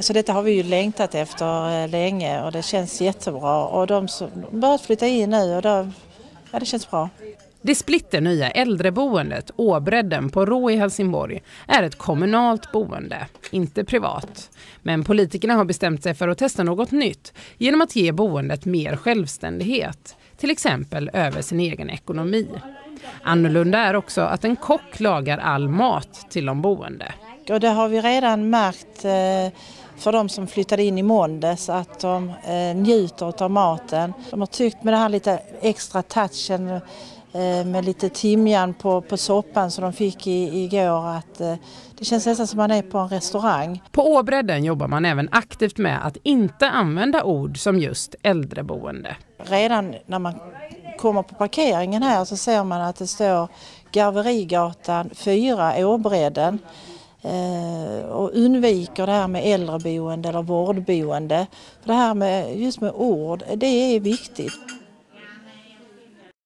Så detta har vi ju längtat efter eh, länge och det känns jättebra. Och de som börjat flytta in nu och då, ja, det känns bra. Det splitternya äldreboendet Åbredden på Rå i Helsingborg är ett kommunalt boende, inte privat. Men politikerna har bestämt sig för att testa något nytt genom att ge boendet mer självständighet, till exempel över sin egen ekonomi. Annorlunda är också att en kock lagar all mat till de boende. Och det har vi redan märkt eh för de som flyttade in i måndags att de eh, njuter av maten. De har tyckt med den här lite extra touchen eh, med lite timjan på, på soppan som de fick i, igår. Att, eh, det känns nästan som man är på en restaurang. På Åbredden jobbar man även aktivt med att inte använda ord som just äldreboende. Redan när man kommer på parkeringen här så ser man att det står Garverigatan 4 Åbredden. Eh, och undviker det här med äldreboende eller vårdboende. För det här med, just med ord, det är viktigt.